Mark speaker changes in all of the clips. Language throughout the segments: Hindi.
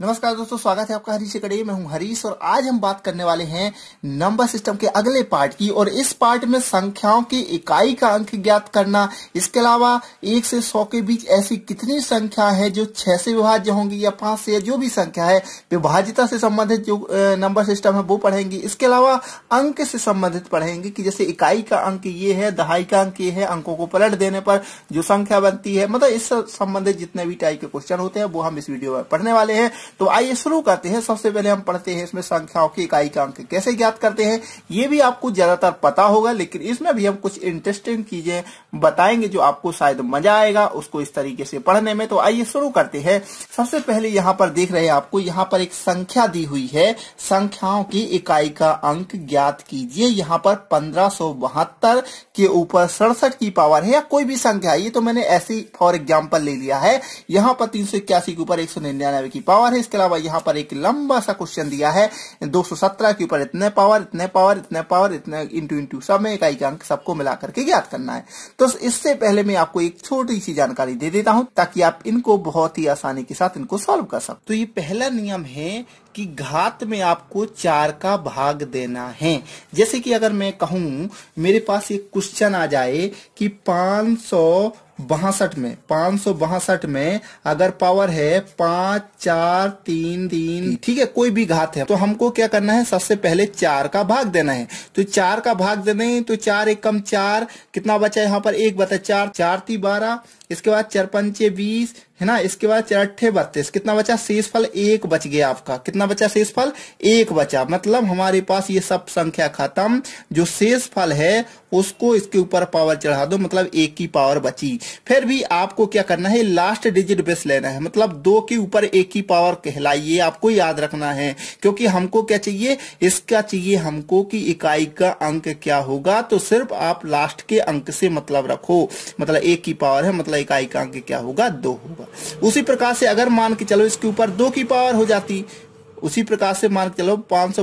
Speaker 1: नमस्कार दोस्तों स्वागत है आपका हरीश कड़े मैं हूं हरीश और आज हम बात करने वाले हैं नंबर सिस्टम के अगले पार्ट की और इस पार्ट में संख्याओं की इकाई का अंक ज्ञात करना इसके अलावा एक से सौ के बीच ऐसी कितनी संख्या है जो छह से विभाज्य होंगी या पांच से जो भी संख्या है विभाजिता से संबंधित जो नंबर सिस्टम है वो पढ़ेंगे इसके अलावा अंक से संबंधित पढ़ेंगे कि जैसे इकाई का अंक ये है दहाई का अंक ये है अंकों को पलट देने पर जो संख्या बनती है मतलब इस संबंधित जितने भी टाइप के क्वेश्चन होते हैं वो हम इस वीडियो में पढ़ने वाले हैं तो आइए शुरू करते हैं सबसे पहले हम पढ़ते हैं इसमें संख्याओं की इकाई का अंक कैसे ज्ञात करते हैं ये भी आपको ज्यादातर पता होगा लेकिन इसमें भी हम कुछ इंटरेस्टिंग चीजें बताएंगे जो आपको शायद मजा आएगा उसको इस तरीके से पढ़ने में तो आइए शुरू करते हैं सबसे पहले यहाँ पर देख रहे हैं आपको यहाँ पर एक संख्या दी हुई है संख्याओं की इकाई का अंक ज्ञात कीजिए यहाँ पर पंद्रह के ऊपर सड़सठ की पावर है या कोई भी संख्या ये तो मैंने ऐसी फॉर एग्जाम्पल ले लिया है यहाँ पर तीन के ऊपर एक की पावर है इसके अलावा यहाँ पर एक लंबा सा क्वेश्चन दिया है 217 के ऊपर इतने पावर इतने पावर इतने पावर इतने इंटू इंटू सब में इकाई अंक सबको मिला करके ज्ञात करना है तो इससे पहले मैं आपको एक छोटी सी जानकारी दे देता हूँ ताकि आप इनको बहुत ही आसानी के साथ इनको सोल्व कर सकते तो ये पहला नियम है कि घात में आपको चार का भाग देना है जैसे कि अगर मैं कहूं मेरे पास एक क्वेश्चन आ जाए कि पांच सौ बासठ में पांच में अगर पावर है पांच चार तीन तीन ठीक है कोई भी घात है तो हमको क्या करना है सबसे पहले चार का भाग देना है तो चार का भाग दे दें तो चार एक कम चार कितना बचा है यहाँ पर एक बता चार चार ती बारह इसके बाद चार पंचे बीस है ना इसके बाद चरठे बत्तीस कितना बचा शेष फल एक बच गया आपका कितना बचा शेष फल एक बचा मतलब हमारे पास ये सब संख्या खत्म जो शेष फल है उसको इसके ऊपर पावर चढ़ा दो मतलब एक की पावर बची फिर भी आपको क्या करना है लास्ट डिजिट बेस लेना है मतलब दो के ऊपर एक की पावर कहलाइए आपको याद रखना है क्योंकि हमको क्या चाहिए इसका चाहिए हमको कि इकाई का अंक क्या होगा तो सिर्फ आप लास्ट के अंक से मतलब रखो मतलब एक की पावर है मतलब इकाई का अंक क्या होगा दो होगा होगा उसी प्रकार से अगर मान के चलो इसके ऊपर दो की पावर हो जाती उसी प्रकार से मान के चलो पांच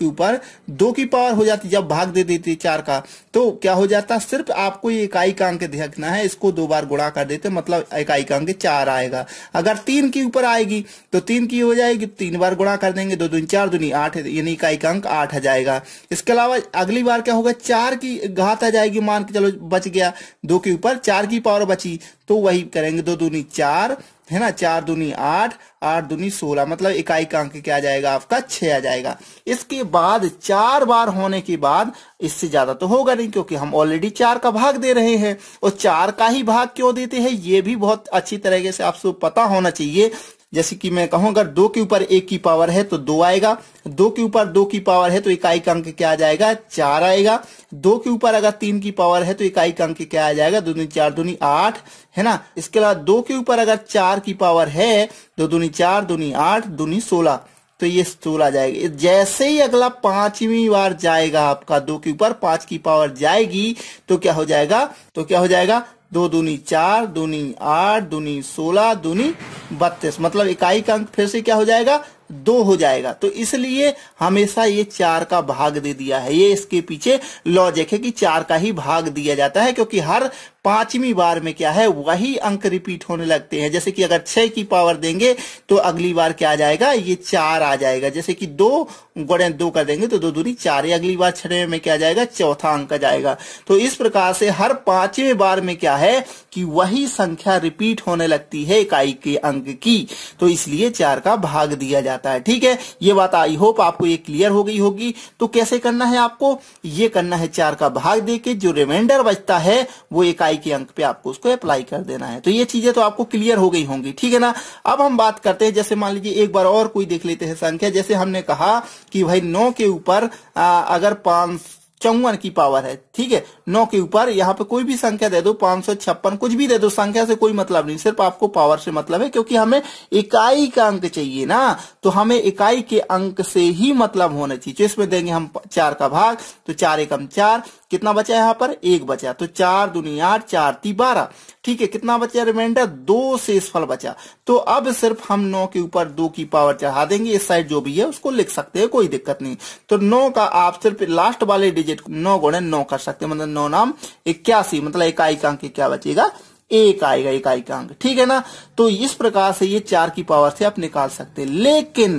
Speaker 1: के ऊपर दो की पावर हो जाती जब भाग दे देते चार का तो क्या हो जाता सिर्फ आपको ये इकाई का अंक देखना है इसको दो बार गुणा कर देते मतलब इकाई का अंक चार आएगा अगर तीन के ऊपर आएगी तो तीन की हो जाएगी तीन बार गुणा कर देंगे दो दून चार दुनी आठ यानी इकाई का अंक आठ आ जाएगा इसके अलावा अगली बार क्या होगा चार की घात आ जाएगी मान के चलो बच गया दो के ऊपर चार की पावर बची तो वही करेंगे दो दूनी चार है ना चार दूनी आठ आठ दूनी सोलह मतलब इकाई का अंक क्या आ जाएगा आपका छह आ जाएगा इसके बाद चार बार होने के बाद इससे ज्यादा तो होगा नहीं क्योंकि हम ऑलरेडी चार का भाग दे रहे हैं और चार का ही भाग क्यों देते हैं ये भी बहुत अच्छी तरीके से आपको पता होना चाहिए जैसे कि मैं कहूं अगर दो के ऊपर एक की पावर है तो दो आएगा दो के ऊपर दो की पावर है तो इकाई का अंक क्या आ जाएगा चार आएगा दो के ऊपर अगर तीन की पावर है तो इकाई का अंक क्या आ जाएगा दो चार दूनी आठ है ना इसके अलावा दो के ऊपर अगर चार की पावर है तो दूनी चार दूनी आठ दूनी सोलह तो ये सोलह आ जैसे ही अगला पांचवी बार जाएगा आपका दो के ऊपर पांच की पावर जाएगी तो क्या हो जाएगा तो क्या हो जाएगा दो दूनी चार दूनी आठ दूनी सोलह दूनी बत्तीस मतलब इकाई का अंक फिर से क्या हो जाएगा दो हो जाएगा तो इसलिए हमेशा ये चार का भाग दे दिया है ये इसके पीछे लॉजिक है कि चार का ही भाग दिया जाता है क्योंकि हर पांचवी बार में क्या है वही अंक रिपीट होने लगते हैं जैसे कि अगर छह की पावर देंगे तो अगली बार क्या आ जाएगा ये चार आ जाएगा जैसे कि दो गुणे दो कर देंगे तो दो दूरी चार ही अगली बार छठे में क्या जाएगा चौथा अंक आ जाएगा तो इस प्रकार से हर पांचवें बार में क्या है कि वही संख्या रिपीट होने लगती है इकाई के अंक की तो इसलिए चार का भाग दिया जाता है ठीक है ये बात आई होप आपको ये क्लियर हो गई होगी तो कैसे करना है आपको ये करना है चार का भाग दे के जो रिमाइंडर बचता है वो इकाई के अंक पे आपको उसको अप्लाई कर देना है तो ये चीजें तो आपको क्लियर हो गई होंगी ठीक है ना अब हम बात करते हैं जैसे मान लीजिए एक बार और कोई देख लेते हैं संख्या जैसे हमने कहा कि भाई नौ के ऊपर अगर पांच चौवन की पावर है ठीक है नौ के ऊपर यहाँ पे कोई भी संख्या दे दो पांच सौ छप्पन कुछ भी दे दो संख्या से कोई मतलब नहीं सिर्फ आपको पावर से मतलब है क्योंकि हमें इकाई का अंक चाहिए ना तो हमें इकाई के अंक से ही मतलब होना चाहिए तो इसमें देंगे हम चार का भाग तो चार एकम चार कितना बचा यहाँ पर एक बचा तो चार दुनी आठ चार ती बारह ठीक है कितना बचा रिमाइंडर दो शेष फल बचा तो अब सिर्फ हम नौ के ऊपर दो की पावर चढ़ा देंगे इस साइड जो भी है उसको लिख सकते हैं कोई दिक्कत नहीं तो नौ का आप सिर्फ लास्ट वाले डिजिट डिजिट नौ गुणे नौ कर सकते हैं मतलब नौ नाम इक्यासी मतलब इकाई का अंक क्या बचेगा एक आएगा इकाई का अंक ठीक है ना तो इस प्रकार से ये चार की पावर से आप निकाल सकते हैं लेकिन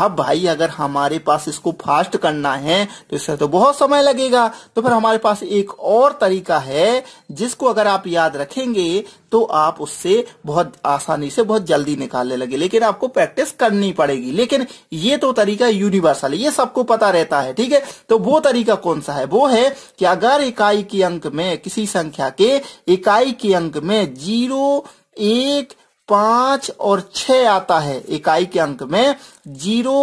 Speaker 1: अब भाई अगर हमारे पास इसको फास्ट करना है तो इसका तो बहुत समय लगेगा तो फिर हमारे पास एक और तरीका है जिसको अगर आप याद रखेंगे तो आप उससे बहुत आसानी से बहुत जल्दी निकालने लगे लेकिन आपको प्रैक्टिस करनी पड़ेगी लेकिन ये तो तरीका यूनिवर्सल है ये सबको पता रहता है ठीक है तो वो तरीका कौन सा है वो है कि अगर इकाई के अंक में किसी संख्या के इकाई के अंक में जीरो एक पांच और छ आता है इकाई के अंक में जीरो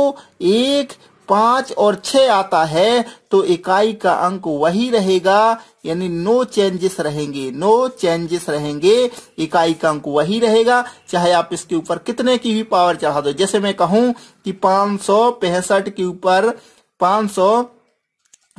Speaker 1: एक पांच और छ आता है तो इकाई का अंक वही रहेगा यानी नो चेंजेस रहेंगे नो चेंजेस रहेंगे इकाई का अंक वही रहेगा चाहे आप इसके ऊपर कितने की भी पावर चढ़ा दो जैसे मैं कहूं कि पांच सौ पैंसठ के ऊपर पांच सौ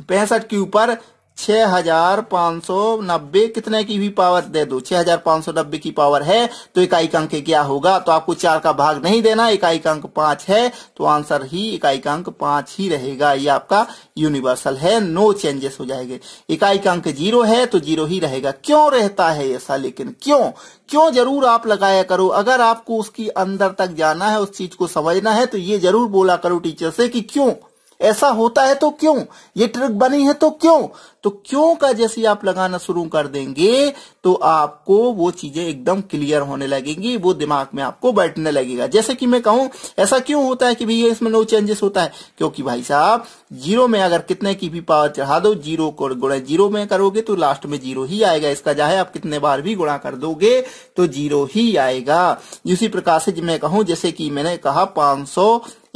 Speaker 1: पैंसठ के ऊपर छह हजार पांच सौ नब्बे कितने की भी पावर दे दो छह हजार पांच सौ नब्बे की पावर है तो इकाई का अंक क्या होगा तो आपको चार का भाग नहीं देना का अंक पांच है तो आंसर ही इकाई का अंक पांच ही रहेगा ये आपका यूनिवर्सल है नो चेंजेस हो जाएंगे का अंक जीरो है तो जीरो ही रहेगा क्यों रहता है ऐसा लेकिन क्यों क्यों जरूर आप लगाया करो अगर आपको उसकी अंदर तक जाना है उस चीज को समझना है तो ये जरूर बोला करो टीचर से कि क्यों ऐसा होता है तो क्यों ये ट्रिक बनी है तो क्यों तो क्यों का जैसे आप लगाना शुरू कर देंगे तो आपको वो चीजें एकदम क्लियर होने लगेंगी वो दिमाग में आपको बैठने लगेगा जैसे कि मैं कहूं ऐसा क्यों होता है कि भैया इसमें नो चेंजेस होता है क्योंकि भाई साहब जीरो में अगर कितने की भी पावर चढ़ा दो जीरो को गुणा जीरो में करोगे तो लास्ट में जीरो ही आएगा इसका चाहे आप कितने बार भी गुणा कर दोगे तो जीरो ही आएगा इसी प्रकार से मैं कहूं जैसे कि मैंने कहा पांच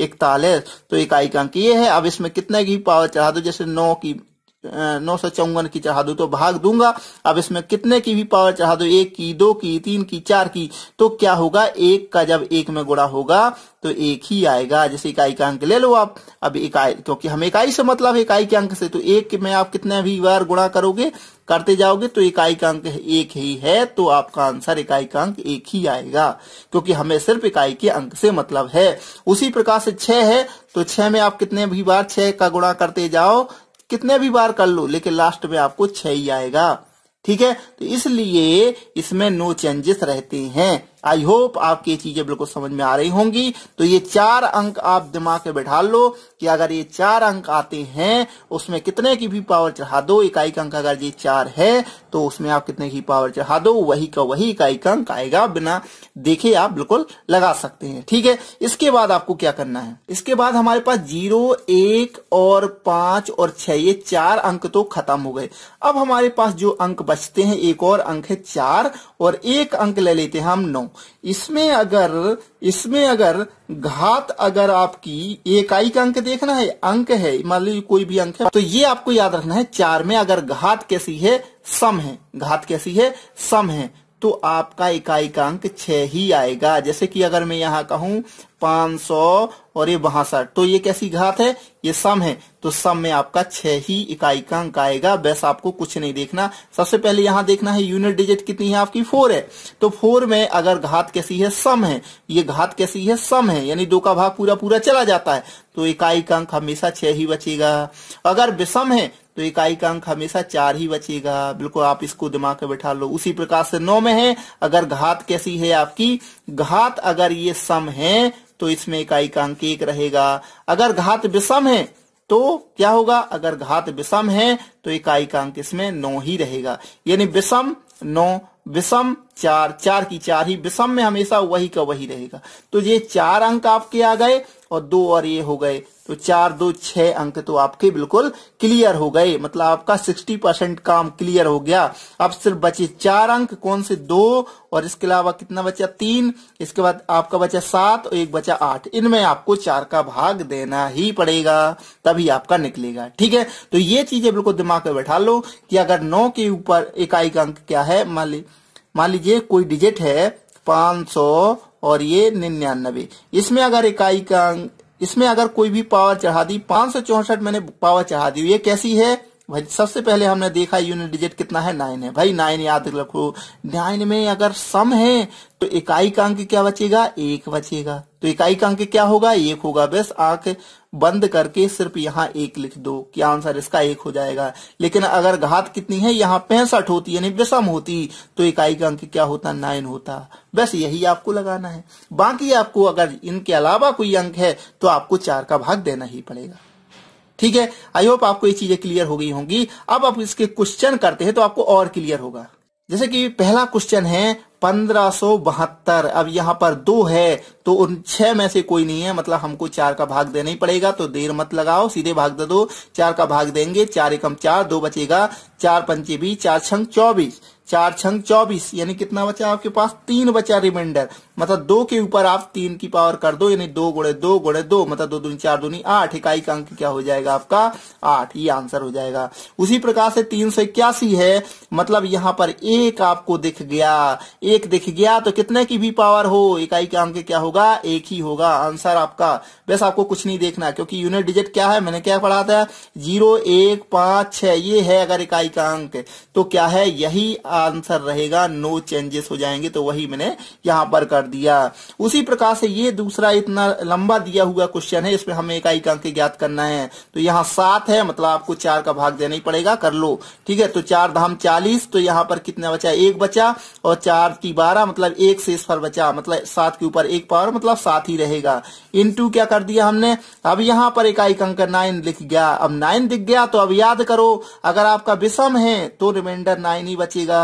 Speaker 1: इकतालीस तो एक का अंक ये है अब इसमें कितने की पावर चढ़ा दो जैसे नौ की नौ सौ चौवन की चढ़ा दो तो भाग दूंगा अब इसमें कितने की भी पावर चढ़ा दो एक की दो की तीन की चार की तो क्या होगा एक का जब एक में गुणा होगा तो एक ही आएगा जैसे इकाई का अंक ले लो आप अब इकाई क्योंकि हम इकाई से मतलब इकाई के अंक से तो एक में आप कितने भी बार गुणा करोगे करते जाओगे तो इकाई का अंक एक ही है तो आपका आंसर इकाई का अंक एक ही आएगा क्योंकि हमें सिर्फ इकाई के अंक से मतलब है उसी प्रकार से छह है तो छह में आप कितने भी बार छह का गुणा करते जाओ कितने भी बार कर लो लेकिन लास्ट में आपको छह ही आएगा ठीक है तो इसलिए इसमें नो चेंजेस रहते हैं आई होप आपकी ये चीजें बिल्कुल समझ में आ रही होंगी तो ये चार अंक आप दिमाग में बैठा लो कि अगर ये चार अंक आते हैं उसमें कितने की भी पावर चढ़ा दो इकाई का अंक अगर ये चार है तो उसमें आप कितने की पावर चढ़ा दो वही का वही इकाई का अंक आएगा बिना देखे आप बिल्कुल लगा सकते हैं ठीक है इसके बाद आपको क्या करना है इसके बाद हमारे पास जीरो एक और पांच और छह ये चार अंक तो खत्म हो गए अब हमारे पास जो अंक बचते हैं एक और अंक है चार और एक अंक ले लेते हैं हम नौ हूं इसमें अगर इसमें अगर घात अगर आपकी एकाई का अंक देखना है अंक है मान लीजिए कोई भी अंक है तो ये आपको याद रखना है चार में अगर घात कैसी है सम है घात कैसी है सम है तो आपका इकाई का अंक छह ही आएगा जैसे कि अगर मैं यहाँ कहूं पांच सौ और ये बासठ तो ये कैसी घात है ये सम है तो सम में आपका छह ही इकाई का अंक आएगा बस आपको कुछ नहीं देखना सबसे पहले यहां देखना है यूनिट डिजिट कितनी है आपकी फोर है तो फोर में अगर घात कैसी है सम है ये घात कैसी है सम है यानी दो का भाग पूरा पूरा चला जाता है तो इकाई का अंक हमेशा छह ही बचेगा अगर विषम है तो इकाई का अंक हमेशा चार ही बचेगा बिल्कुल आप इसको दिमाग में बैठा लो उसी प्रकार से नौ में है अगर घात कैसी है आपकी घात अगर ये सम है तो इसमें इकाई का अंक एक रहेगा अगर घात विषम है तो क्या होगा अगर घात विषम है तो इकाई का अंक इसमें नौ ही रहेगा यानी विषम नौ विषम चार चार की चार ही विषम में हमेशा वही का वही रहेगा तो ये चार अंक आपके आ गए और दो और ये हो गए तो चार दो छह अंक तो आपके बिल्कुल क्लियर हो गए मतलब आपका सिक्सटी परसेंट काम क्लियर हो गया अब सिर्फ बचे चार अंक कौन से दो और इसके अलावा कितना बचा तीन इसके बाद आपका बचा सात और एक बचा आठ इनमें आपको चार का भाग देना ही पड़ेगा तभी आपका निकलेगा ठीक है तो ये चीजें बिल्कुल दिमाग में बैठा लो कि अगर नौ के ऊपर इकाई का अंक क्या है मान ली मान लीजिए कोई डिजिट है पांच सौ और ये निन्यानबे इसमें अगर इकाई का इसमें अगर कोई भी पावर चढ़ा दी पांच मैंने पावर चढ़ा दी ये कैसी है भाई सबसे पहले हमने देखा यूनिट डिजिट कितना है नाइन है भाई नाइन याद रखो नाइन में अगर सम है तो इकाई का अंक क्या बचेगा एक बचेगा तो इकाई का अंक क्या होगा एक होगा बस आंख बंद करके सिर्फ यहाँ एक लिख दो क्या आंसर इसका एक हो जाएगा लेकिन अगर घात कितनी है यहाँ पैंसठ होती यानी विषम होती तो इकाई का अंक क्या होता नाइन होता बस यही आपको लगाना है बाकी आपको अगर इनके अलावा कोई अंक है तो आपको चार का भाग देना ही पड़ेगा ठीक है आई होप आपको ये चीजें क्लियर हो गई होंगी अब आप इसके क्वेश्चन करते हैं तो आपको और क्लियर होगा जैसे कि पहला क्वेश्चन है पंद्रह अब यहाँ पर दो है तो उन छह में से कोई नहीं है मतलब हमको चार का भाग देना ही पड़ेगा तो देर मत लगाओ सीधे भाग दे दो चार का भाग देंगे चार एकम चार दो बचेगा चार पंचे बीस चार छंग चौबीस चार छंग चौबीस यानी कितना बचा आपके पास तीन बचा रिमाइंडर मतलब दो के ऊपर आप तीन की पावर कर दो यानी दो गुड़े दो गुड़े दो मतलब दो दूनी चार दूनी आठ इकाई का अंक क्या हो जाएगा आपका आठ ये आंसर हो जाएगा उसी प्रकार से तीन सौ इक्यासी है मतलब यहाँ पर एक आपको दिख गया एक दिख गया तो कितने की भी पावर हो इकाई का अंक क्या होगा एक ही होगा आंसर आपका वैसे आपको कुछ नहीं देखना क्योंकि यूनिट डिजिट क्या है मैंने क्या पढ़ा था जीरो एक पांच छह ये है अगर इकाई का अंक तो क्या है यही आंसर रहेगा नो चेंजेस हो जाएंगे तो वही मैंने यहां पर कर कर दिया उसी प्रकार से ये दूसरा इतना लंबा दिया हुआ क्वेश्चन है इसमें हमें एकाइक अंक ज्ञात करना है तो यहाँ सात है मतलब आपको चार का भाग देना ही पड़ेगा कर लो ठीक है तो चार धाम चालीस तो यहाँ पर कितना बचा एक बचा और चार की बारह मतलब एक से इस पर बचा मतलब सात के ऊपर एक पावर मतलब सात ही रहेगा इन क्या कर दिया हमने अब यहाँ पर एकाई अंक नाइन लिख गया अब नाइन दिख गया तो अब याद करो अगर आपका विषम है तो रिमाइंडर नाइन ही बचेगा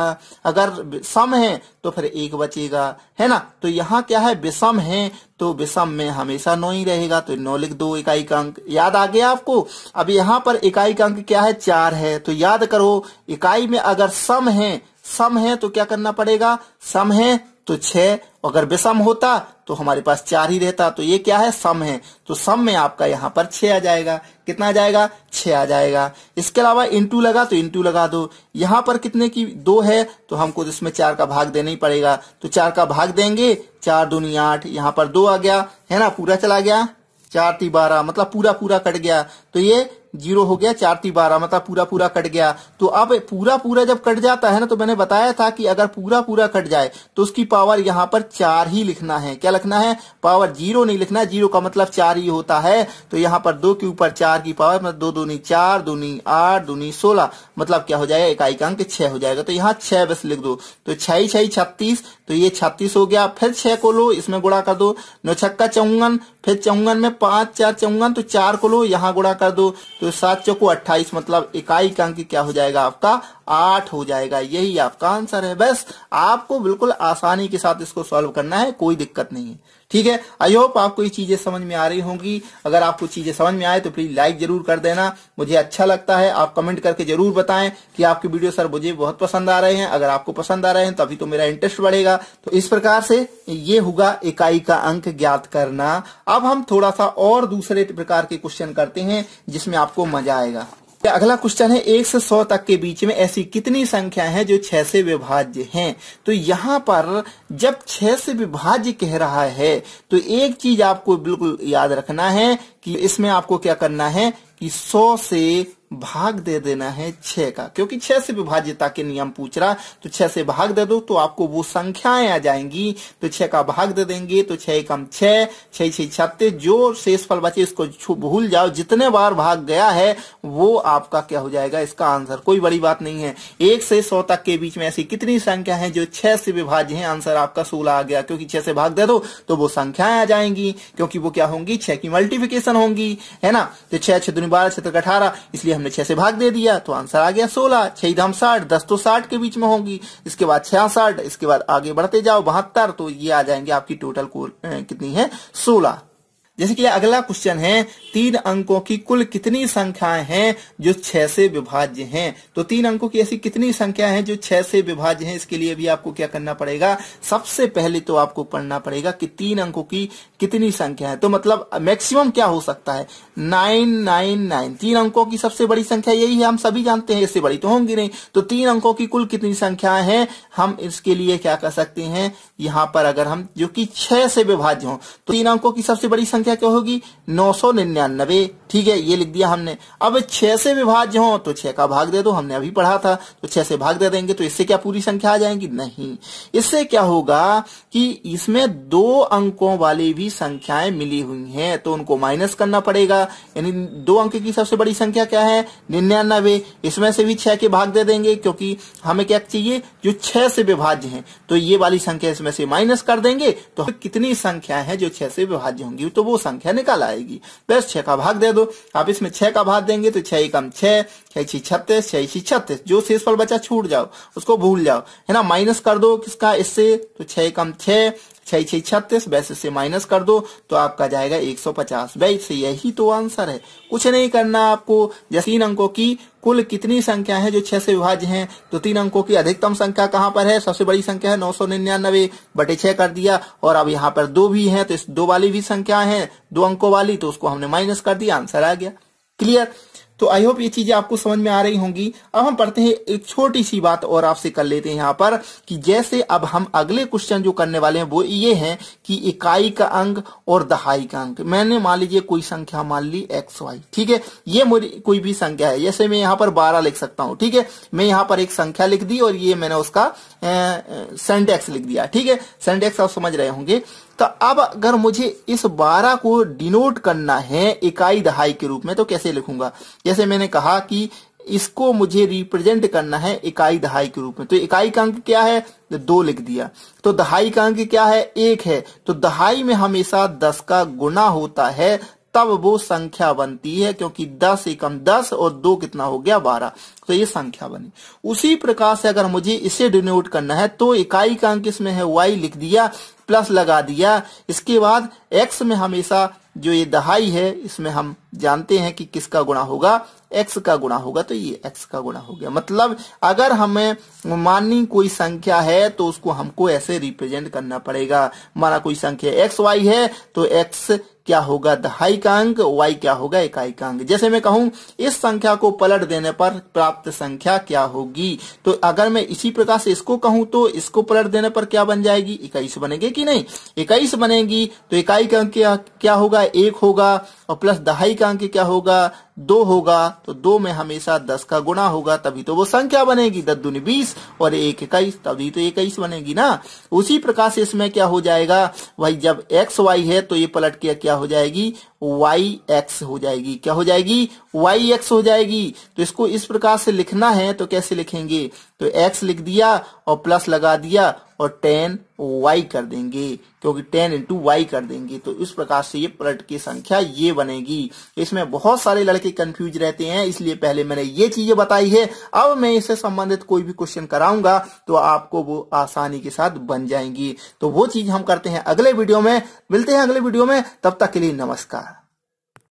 Speaker 1: अगर सम है तो फिर एक बचेगा है ना तो यहाँ क्या है विषम है तो विषम में हमेशा नौ ही रहेगा तो नौ लिख दो इकाई का अंक याद आ गया आपको अब यहाँ पर इकाई का अंक क्या है चार है तो याद करो इकाई में अगर सम है सम है तो क्या करना पड़ेगा सम है तो छह अगर विषम होता तो हमारे पास चार ही रहता तो ये क्या है सम है तो सम में आपका यहाँ पर छह आ जाएगा कितना आ जाएगा छह आ जाएगा इसके अलावा इंटू लगा तो इंटू लगा दो यहाँ पर कितने की दो है तो हमको तो इसमें चार का भाग देना ही पड़ेगा तो चार का भाग देंगे चार दूनी आठ यहाँ पर दो आ गया है ना पूरा चला गया चार ती बारह मतलब पूरा पूरा कट गया तो ये जीरो हो गया चार ती बारह मतलब पूरा पूरा कट गया तो अब पूरा पूरा जब कट जाता है ना तो मैंने बताया था कि अगर पूरा पूरा कट जाए तो उसकी पावर यहां पर चार ही लिखना है क्या लिखना है पावर जीरो नहीं लिखना जीरो का मतलब चार ही होता है तो यहां पर दो के ऊपर चार की पावर मतलब दो दूनी चार दूनी आठ दूनी सोलह मतलब क्या हो जाएगा इकाई का अंक छह हो जाएगा तो यहाँ छह बस लिख दो तो छह छह छत्तीस तो ये छत्तीस हो गया फिर छह को लो इसमें गुड़ा कर दो नौ छक्का चौंगन फिर चौंगन में पांच चार चौंगन तो चार को लो यहाँ गुड़ा कर दो तो सात चौको अट्ठाईस मतलब इकाई का अंक क्या हो जाएगा आपका आठ हो जाएगा यही आपका आंसर है बस आपको बिल्कुल आसानी के साथ इसको सॉल्व करना है कोई दिक्कत नहीं है ठीक है आई होप आपको ये चीजें समझ में आ रही होंगी अगर आपको चीजें समझ में आए तो प्लीज लाइक जरूर कर देना मुझे अच्छा लगता है आप कमेंट करके जरूर बताएं कि आपकी वीडियो सर मुझे बहुत पसंद आ रहे हैं अगर आपको पसंद आ रहे हैं तो अभी तो मेरा इंटरेस्ट बढ़ेगा तो इस प्रकार से ये होगा इकाई का अंक ज्ञात करना अब हम थोड़ा सा और दूसरे प्रकार के क्वेश्चन करते हैं जिसमें आपको मजा आएगा अगला क्वेश्चन है एक से सौ तक के बीच में ऐसी कितनी संख्या है जो छह से विभाज्य हैं तो यहाँ पर जब छह से विभाज्य कह रहा है तो एक चीज आपको बिल्कुल याद रखना है कि इसमें आपको क्या करना है कि 100 से भाग दे देना है छह का क्योंकि छह से विभाज्यता के नियम पूछ रहा तो छह से भाग दे दो तो आपको वो संख्याएं आ जाएंगी तो छह का भाग दे देंगे तो छह एकम छह छह छह छत्तीस जो शेष फल बचे इसको भूल जाओ जितने बार भाग गया है वो आपका क्या हो जाएगा इसका आंसर कोई बड़ी बात नहीं है एक से सौ तक के बीच में ऐसी कितनी संख्या है जो छह से विभाज्य है आंसर आपका सोलह आ गया क्योंकि छह से भाग दे दो तो वो संख्याएं आ जाएंगी क्योंकि वो क्या होंगी छह की मल्टीफिकेशन होंगी है ना तो छह छह बारह छह तक अठारह इसलिए हमने छह से भाग दे दिया तो आंसर आ गया सोलह छह दम साठ दस तो साठ के बीच में होगी इसके बाद छियासठ इसके बाद आगे बढ़ते जाओ बहत्तर तो ये आ जाएंगे आपकी टोटल कितनी है सोलह जैसे कि अगला क्वेश्चन है तीन अंकों की कुल कितनी संख्याएं हैं जो छह से विभाज्य हैं तो तीन अंकों की ऐसी कितनी संख्या है जो छह से विभाज्य हैं इसके लिए भी आपको क्या करना पड़ेगा सबसे पहले तो आपको पढ़ना पड़ेगा कि तीन अंकों की कितनी संख्या है तो मतलब मैक्सिमम क्या हो सकता है नाइन नाइन नाइन तीन अंकों की सबसे बड़ी संख्या यही है हम सभी जानते हैं इससे बड़ी तो होंगी नहीं तो तीन अंकों की कुल कितनी संख्या है हम इसके लिए क्या कर सकते हैं यहां पर अगर हम जो कि छह से विभाज्य हो तो तीन अंकों की सबसे बड़ी संख्या संख्या क्या होगी नौ सौ निन्यानबे ठीक है ये लिख दिया हमने अब छह से विभाज्य हो तो छह का भाग दे दो हमने अभी पढ़ा था तो छह से भाग दे देंगे तो इससे क्या पूरी संख्या आ जाएगी नहीं इससे क्या होगा कि इसमें दो अंकों वाली भी संख्याएं मिली हुई हैं तो उनको माइनस करना पड़ेगा यानी दो अंक की सबसे बड़ी संख्या क्या है निन्यानबे इसमें से भी छह के भाग दे देंगे क्योंकि हमें क्या चाहिए जो छह से विभाज्य है तो ये वाली संख्या इसमें से माइनस कर देंगे तो कितनी संख्या है जो छह से विभाज्य होंगी तो वो वो संख्या निकल आएगी बस छह का भाग दे दो आप इसमें छह का भाग देंगे तो छह कम छह छह छी छत्तीस छह छी छत्तीस जो शेष पर बचा छूट जाओ उसको भूल जाओ है ना माइनस कर दो किसका इससे तो छह कम छह छह छह छत्तीस वैसे से माइनस कर दो तो आपका जाएगा एक सौ पचास वैसे यही तो आंसर है कुछ नहीं करना आपको जैसे तीन अंकों की कुल कितनी संख्या है जो छह से विभाज्य है तो तीन अंकों की अधिकतम संख्या कहाँ पर है सबसे बड़ी संख्या है नौ सौ निन्यानवे बटे छह कर दिया और अब यहाँ पर दो भी है तो इस दो वाली भी संख्या है दो अंकों वाली तो उसको हमने माइनस कर दिया आंसर आ गया क्लियर तो आई होप ये चीजें आपको समझ में आ रही होंगी अब हम पढ़ते हैं एक छोटी सी बात और आपसे कर लेते हैं यहाँ पर कि जैसे अब हम अगले क्वेश्चन जो करने वाले हैं वो ये है कि इकाई का अंग और दहाई का अंग मैंने मान लीजिए कोई संख्या मान ली एक्स वाई ठीक है ये कोई भी संख्या है जैसे मैं यहाँ पर बारह लिख सकता हूँ ठीक है मैं यहाँ पर एक संख्या लिख दी और ये मैंने उसका सेंटेक्स लिख दिया ठीक है सेंटेक्स आप समझ रहे होंगे तो अब अगर मुझे इस 12 को डिनोट करना है इकाई दहाई के रूप में तो कैसे लिखूंगा जैसे मैंने कहा कि इसको मुझे रिप्रेजेंट करना है इकाई दहाई के रूप में तो इकाई का अंक क्या है तो दो लिख दिया तो दहाई का अंक क्या है एक है तो दहाई में हमेशा दस का गुना होता है तब वो संख्या बनती है क्योंकि दस एकम दस और दो कितना हो गया बारह तो ये संख्या बनी उसी प्रकार से अगर मुझे इसे डिनोट करना है तो इकाई का अंक इसमें है वाई लिख दिया प्लस लगा दिया इसके बाद एक्स में हमेशा जो ये दहाई है इसमें हम जानते हैं कि किसका गुणा होगा एक्स का गुणा होगा तो ये एक्स का गुणा हो गया मतलब अगर हमें मानी कोई संख्या है तो उसको हमको ऐसे रिप्रेजेंट करना पड़ेगा माना कोई संख्या एक्स वाई है तो एक्स क्या होगा दहाई का अंक वाई क्या होगा इकाई का अंक जैसे मैं कहूं इस संख्या को पलट देने पर प्राप्त संख्या क्या होगी तो अगर मैं इसी प्रकार से इसको कहूं तो इसको पलट देने पर क्या बन जाएगी इक्कीस बनेगी कि नहीं इक्कीस बनेगी तो इकाई का अंक क्या होगा एक होगा और प्लस दहाई का अंक क्या होगा दो होगा तो दो में हमेशा दस का गुणा होगा तभी तो वो संख्या बनेगी दस दुनी बीस और एक इक्कीस तभी तो इक्कीस बनेगी ना उसी प्रकार से इसमें क्या हो जाएगा वही जब एक्स वाई है तो ये पलट के क्या हो जाएगी वाई एक्स हो जाएगी क्या हो जाएगी वाई एक्स हो जाएगी तो इसको इस प्रकार से लिखना है तो कैसे लिखेंगे तो एक्स लिख दिया और प्लस लगा दिया और टेन वाई कर देंगे क्योंकि टेन इंटू वाई कर देंगे तो इस प्रकार से ये पलट की संख्या ये बनेगी इसमें बहुत सारे लड़के कंफ्यूज रहते हैं इसलिए पहले मैंने ये चीजें बताई है अब मैं इससे संबंधित कोई भी क्वेश्चन कराऊंगा तो आपको वो आसानी के साथ बन जाएंगी तो वो चीज हम करते हैं अगले वीडियो में मिलते हैं अगले वीडियो में तब तक के लिए नमस्कार